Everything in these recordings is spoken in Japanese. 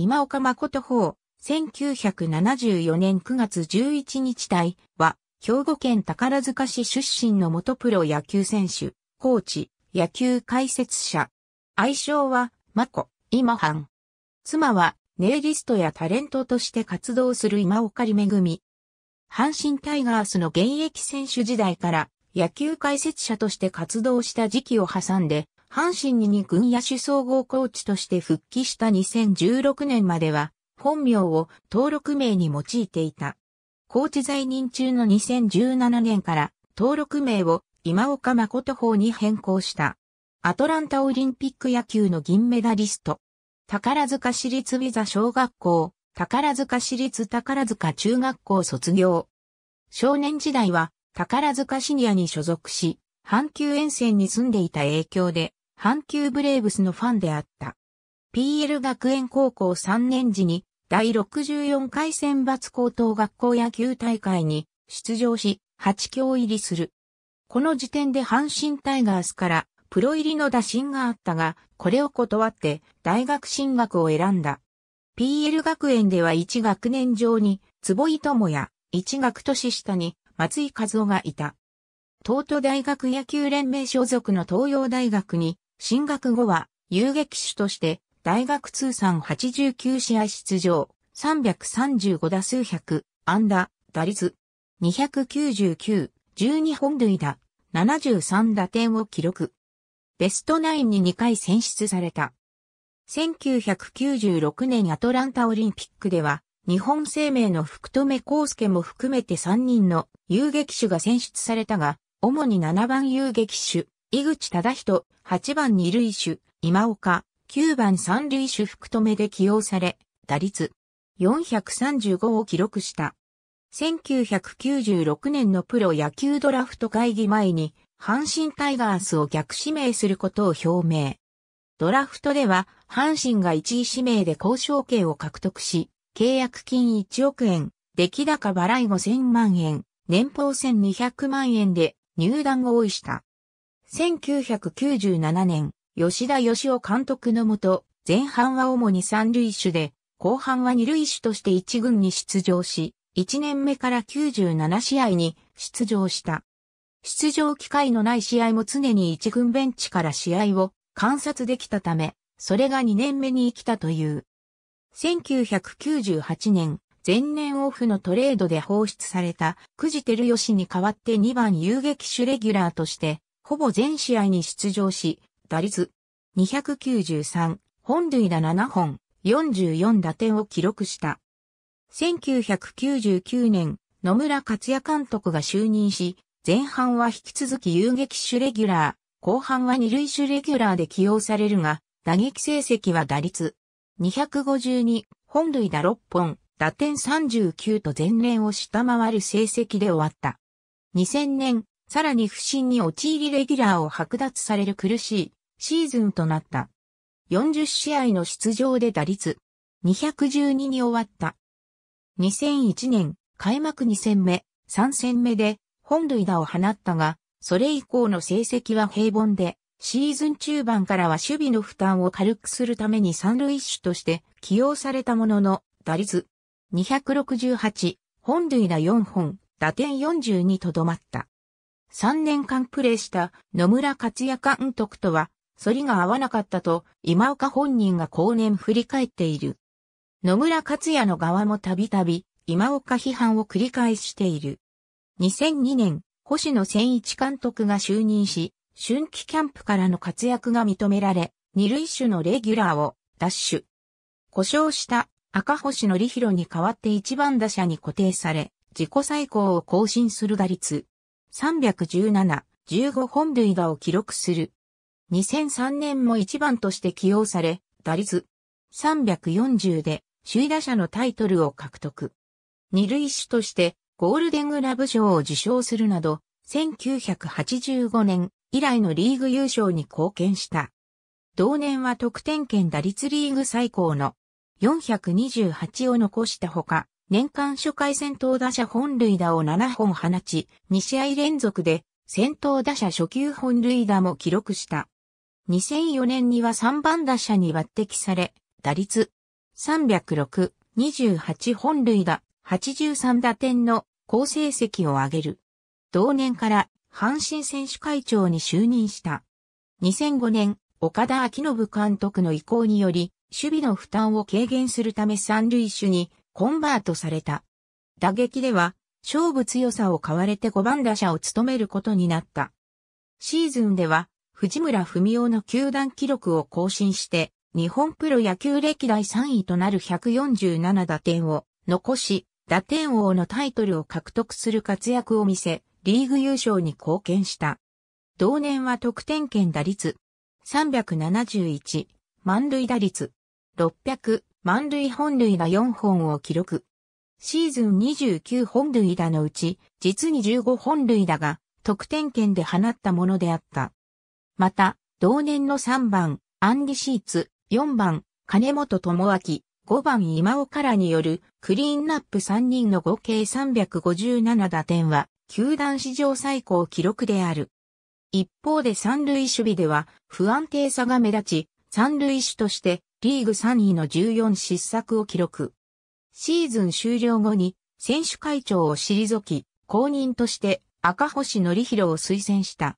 今岡誠法、1974年9月11日隊は、兵庫県宝塚市出身の元プロ野球選手、コーチ、野球解説者。愛称は、マコ、今半。妻は、ネイリストやタレントとして活動する今岡里恵。阪神タイガースの現役選手時代から、野球解説者として活動した時期を挟んで、阪神に2軍野手総合コーチとして復帰した2016年までは、本名を登録名に用いていた。コーチ在任中の2017年から登録名を今岡誠法に変更した。アトランタオリンピック野球の銀メダリスト。宝塚市立ビザ小学校、宝塚市立宝塚中学校卒業。少年時代は宝塚シニアに所属し、阪急沿線に住んでいた影響で、阪急ブレーブスのファンであった。PL 学園高校3年時に第64回選抜高等学校野球大会に出場し、8強入りする。この時点で阪神タイガースからプロ入りの打診があったが、これを断って大学進学を選んだ。PL 学園では1学年上に坪井智也、1学年下に松井和夫がいた。東都大学野球連盟所属の東洋大学に進学後は遊撃手として大学通算89試合出場、335打数100、安打、打率299、12本塁打、73打点を記録。ベストナインに2回選出された。1996年アトランタオリンピックでは、日本生命の福留孝介も含めて3人の遊撃手が選出されたが、主に7番遊撃手、井口忠人、8番二塁手、今岡、9番三塁手福留で起用され、打率435を記録した。1996年のプロ野球ドラフト会議前に、阪神タイガースを逆指名することを表明。ドラフトでは、阪神が1位指名で交渉権を獲得し、契約金1億円、出来高払い5000万円、年俸1200万円で入団合意した。1997年、吉田義雄監督のもと、前半は主に三塁手で、後半は二塁手として一軍に出場し、1年目から97試合に出場した。出場機会のない試合も常に一軍ベンチから試合を観察できたため、それが2年目に生きたという。1998年、前年オフのトレードで放出された、くじてるよしに代わって2番遊撃手レギュラーとしてほぼ全試合に出場し、打率293、本塁打7本、44打点を記録した。1999年、野村克也監督が就任し、前半は引き続き遊撃手レギュラー、後半は二塁手レギュラーで起用されるが、打撃成績は打率252、本塁打6本、打点39と前年を下回る成績で終わった。2000年、さらに不振に陥りレギュラーを剥奪される苦しいシーズンとなった。40試合の出場で打率212に終わった。2001年開幕2戦目、3戦目で本塁打を放ったが、それ以降の成績は平凡で、シーズン中盤からは守備の負担を軽くするために三塁手として起用されたものの、打率268、本塁打4本、打点4にとどまった。3年間プレーした野村克也監督とは、反りが合わなかったと今岡本人が後年振り返っている。野村克也の側もたびたび今岡批判を繰り返している。2002年、星野千一監督が就任し、春季キャンプからの活躍が認められ、二類種のレギュラーを奪取。故障した赤星のりひに代わって一番打者に固定され、自己最高を更新する打率317、15本塁打を記録する。2003年も1番として起用され、打率340で首位打者のタイトルを獲得。二塁手としてゴールデングラブ賞を受賞するなど、1985年以来のリーグ優勝に貢献した。同年は得点圏打率リーグ最高の428を残したほか、年間初回先頭打者本塁打を7本放ち、2試合連続で先頭打者初級本塁打も記録した。2004年には3番打者に抜擢され、打率306、28本塁打、83打点の好成績を上げる。同年から阪神選手会長に就任した。2005年、岡田昭信監督の意向により、守備の負担を軽減するため三塁手にコンバートされた。打撃では、勝負強さを買われて5番打者を務めることになった。シーズンでは、藤村文夫の球団記録を更新して、日本プロ野球歴代3位となる147打点を残し、打点王のタイトルを獲得する活躍を見せ、リーグ優勝に貢献した。同年は得点圏打率371、満塁打率600、満塁本塁打4本を記録。シーズン29本塁打のうち、実に15本塁打が、得点圏で放ったものであった。また、同年の3番、アンディ・シーツ、4番、金本智明、5番今岡らによるクリーンナップ3人の合計357打点は、球団史上最高記録である。一方で三塁守備では不安定さが目立ち、三塁手としてリーグ3位の14失策を記録。シーズン終了後に選手会長を退き、公認として赤星則弘を推薦した。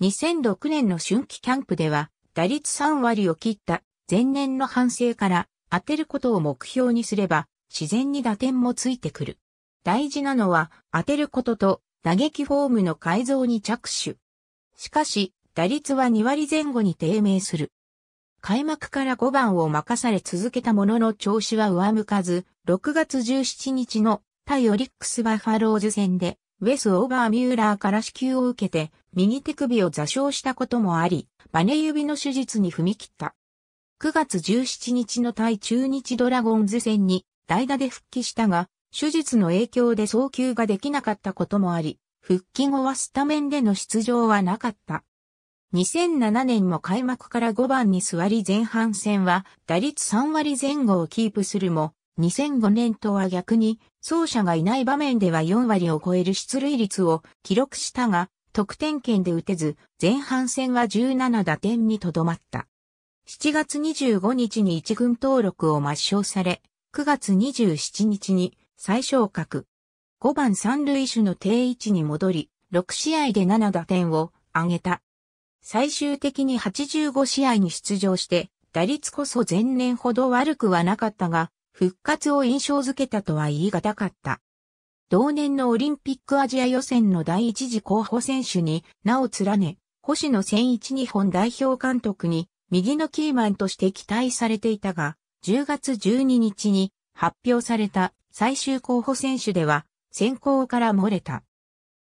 2006年の春季キャンプでは、打率3割を切った前年の反省から当てることを目標にすれば、自然に打点もついてくる。大事なのは当てることと打撃フォームの改造に着手。しかし、打率は2割前後に低迷する。開幕から5番を任され続けたものの調子は上向かず、6月17日の対オリックスバファローズ戦で、ウェス・オーバー・ミューラーから支給を受けて、右手首を座礁したこともあり、バネ指の手術に踏み切った。9月17日の対中日ドラゴンズ戦に代打で復帰したが、手術の影響で送球ができなかったこともあり、復帰後はスタメンでの出場はなかった。2007年も開幕から5番に座り前半戦は打率3割前後をキープするも、2005年とは逆に、走者がいない場面では4割を超える出塁率を記録したが、得点圏で打てず、前半戦は17打点にとどまった。7月25日に一軍登録を抹消され、9月27日に最昇格。5番三塁手の定位置に戻り、6試合で7打点を挙げた。最終的に85試合に出場して、打率こそ前年ほど悪くはなかったが、復活を印象づけたとは言い難かった。同年のオリンピックアジア予選の第一次候補選手に名を連ね、星野千一日本代表監督に右のキーマンとして期待されていたが、10月12日に発表された最終候補選手では選考から漏れた。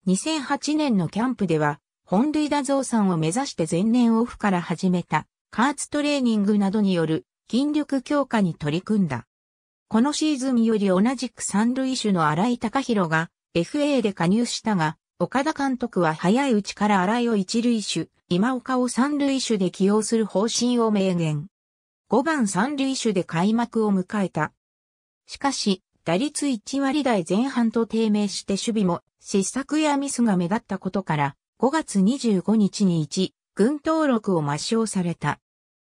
2008年のキャンプでは本塁打増産を目指して前年オフから始めた、加圧トレーニングなどによる筋力強化に取り組んだ。このシーズンより同じく三塁手の荒井隆弘が FA で加入したが、岡田監督は早いうちから荒井を一塁手、今岡を三塁手で起用する方針を明言。5番三塁手で開幕を迎えた。しかし、打率1割台前半と低迷して守備も失策やミスが目立ったことから、5月25日に1軍登録を抹消された。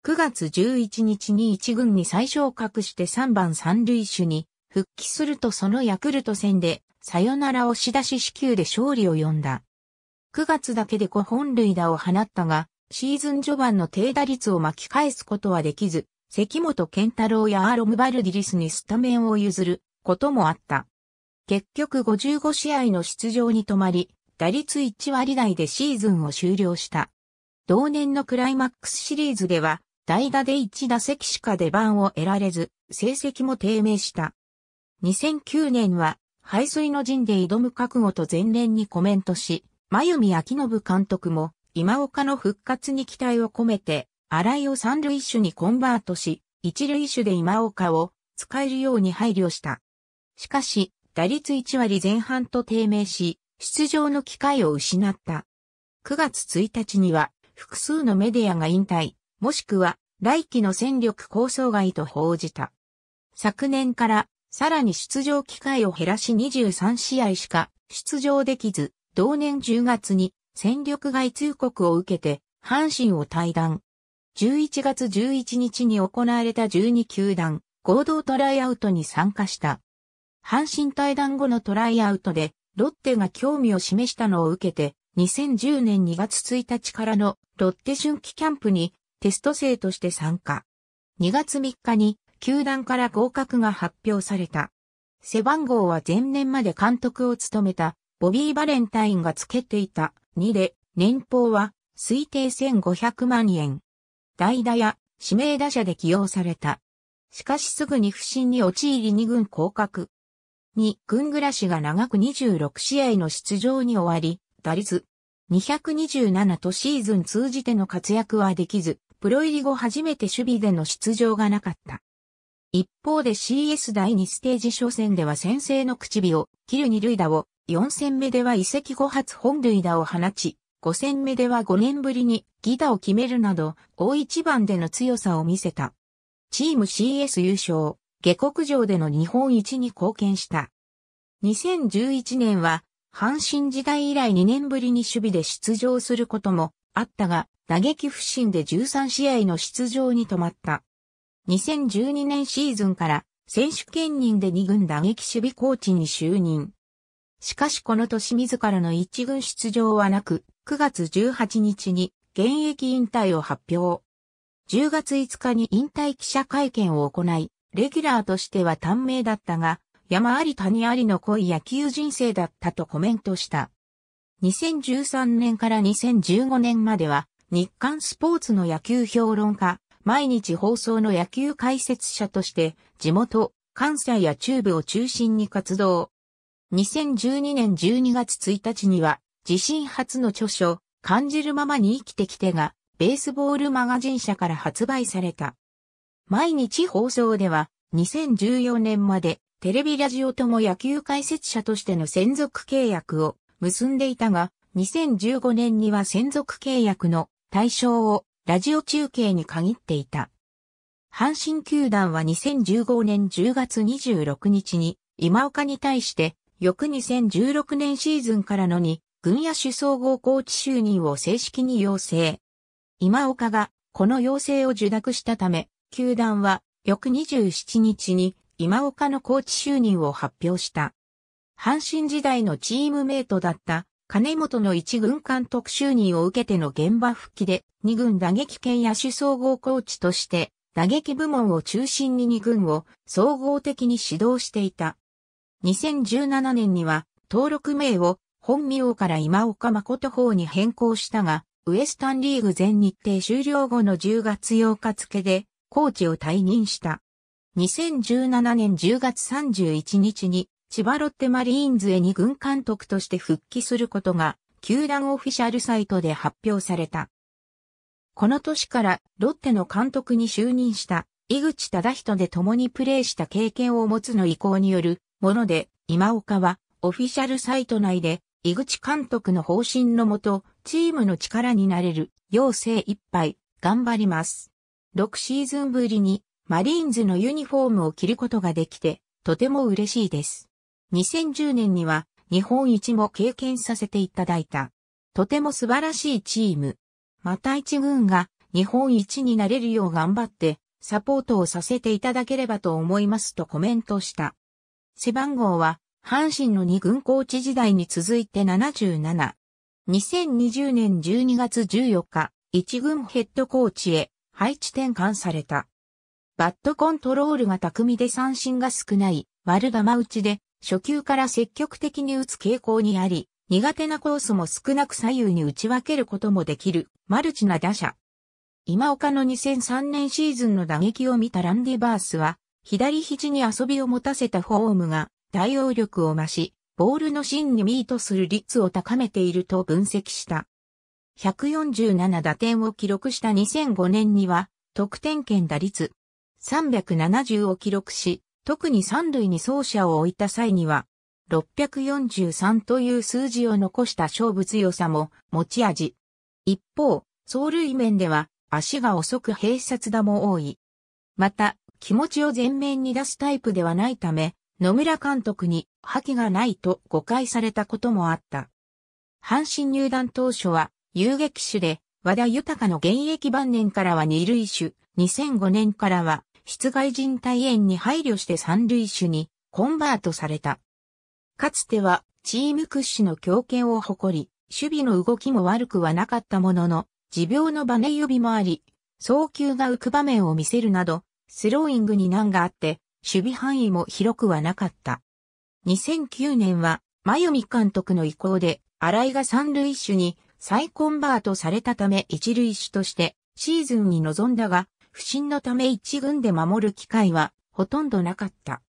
9月11日に1軍に再昇格して3番三塁手に復帰するとそのヤクルト戦でサヨナラ押し出し支給で勝利を呼んだ。9月だけで5本塁打を放ったが、シーズン序盤の低打率を巻き返すことはできず、関本健太郎やアーロムバルディリスにスタメンを譲ることもあった。結局55試合の出場に止まり、打率1割台でシーズンを終了した。同年のクライマックスシリーズでは、代打で1打席しか出番を得られず、成績も低迷した。2009年は、排水の陣で挑む覚悟と前年にコメントし、真弓美信監督も、今岡の復活に期待を込めて、新井を三塁手にコンバートし、一塁手で今岡を使えるように配慮した。しかし、打率1割前半と低迷し、出場の機会を失った。9月1日には複数のメディアが引退、もしくは来期の戦力構想外と報じた。昨年からさらに出場機会を減らし23試合しか出場できず、同年10月に戦力外通告を受けて阪神を退団。11月11日に行われた12球団合同トライアウトに参加した。阪神退団後のトライアウトでロッテが興味を示したのを受けて、2010年2月1日からのロッテ春季キャンプにテスト生として参加。2月3日に球団から合格が発表された。背番号は前年まで監督を務めたボビー・バレンタインがつけていた2で、年俸は推定1500万円。代打や指名打者で起用された。しかしすぐに不審に陥り2軍降格。に、軍暮らしが長く26試合の出場に終わり、打率227とシーズン通じての活躍はできず、プロ入り後初めて守備での出場がなかった。一方で CS 第2ステージ初戦では先制の口火を切る二塁打を、4戦目では移籍後初本塁打を放ち、5戦目では5年ぶりにギタを決めるなど、大一番での強さを見せた。チーム CS 優勝。下国上での日本一に貢献した。2011年は、阪神時代以来2年ぶりに守備で出場することもあったが、打撃不振で13試合の出場に止まった。2012年シーズンから選手兼任で2軍打撃守備コーチに就任。しかしこの年自らの1軍出場はなく、9月18日に現役引退を発表。10月5日に引退記者会見を行い、レギュラーとしては短命だったが、山あり谷ありの濃い野球人生だったとコメントした。2013年から2015年までは、日刊スポーツの野球評論家、毎日放送の野球解説者として、地元、関西や中部を中心に活動。2012年12月1日には、自身初の著書、感じるままに生きてきてが、ベースボールマガジン社から発売された。毎日放送では、2014年までテレビラジオとも野球解説者としての専属契約を結んでいたが、2015年には専属契約の対象をラジオ中継に限っていた。阪神球団は2015年10月26日に今岡に対して翌2016年シーズンからのに軍野手総合コーチ就任を正式に要請。今岡がこの要請を受諾したため球団は、翌27日に今岡のコーチ就任を発表した。阪神時代のチームメイトだった金本の一軍監督就任を受けての現場復帰で、二軍打撃兼野手総合コーチとして、打撃部門を中心に二軍を総合的に指導していた。2017年には、登録名を本名から今岡誠方に変更したが、ウエスタンリーグ全日程終了後の10月8日付で、コーチを退任した。2017年10月31日に千葉ロッテマリーンズへ2軍監督として復帰することが球団オフィシャルサイトで発表された。この年からロッテの監督に就任した井口忠人で共にプレーした経験を持つの意向によるもので、今岡はオフィシャルサイト内で井口監督の方針のもと、チームの力になれる、要請いっぱい、頑張ります。6シーズンぶりにマリーンズのユニフォームを着ることができて、とても嬉しいです。2010年には日本一も経験させていただいた。とても素晴らしいチーム。また一軍が日本一になれるよう頑張ってサポートをさせていただければと思いますとコメントした。背番号は阪神の二軍コーチ時代に続いて77。2020年12月14日、一軍ヘッドコーチへ配置転換された。バットコントロールが巧みで三振が少ない悪玉打ちで初球から積極的に打つ傾向にあり、苦手なコースも少なく左右に打ち分けることもできるマルチな打者。今岡の2003年シーズンの打撃を見たランディバースは、左肘に遊びを持たせたフォームが対応力を増し、ボールの芯にミートする率を高めていると分析した。147打点を記録した2005年には、得点圏打率370を記録し、特に三塁に走者を置いた際には、643という数字を残した勝負強さも持ち味。一方、走塁面では足が遅く閉殺打も多い。また、気持ちを前面に出すタイプではないため、野村監督に覇気がないと誤解されたこともあった。阪神入団当初は遊撃手で、和田豊の現役晩年からは二塁手、2005年からは、室外人体炎に配慮して三塁手にコンバートされた。かつては、チーム屈指の強肩を誇り、守備の動きも悪くはなかったものの、持病のバネ指もあり、送球が浮く場面を見せるなど、スローイングに難があって、守備範囲も広くはなかった。2009年は、真由美監督の意向で、新井が三塁手に再コンバートされたため一塁手としてシーズンに臨んだが、不審のため一軍で守る機会はほとんどなかった。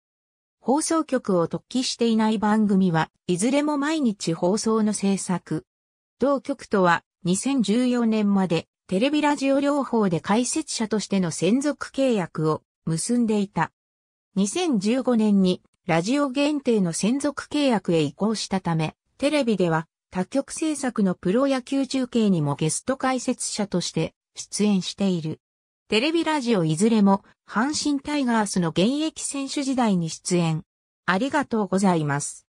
放送局を突起していない番組はいずれも毎日放送の制作。同局とは2014年までテレビラジオ両方で解説者としての専属契約を結んでいた。2015年にラジオ限定の専属契約へ移行したため、テレビでは多局制作のプロ野球中継にもゲスト解説者として出演している。テレビラジオいずれも阪神タイガースの現役選手時代に出演。ありがとうございます。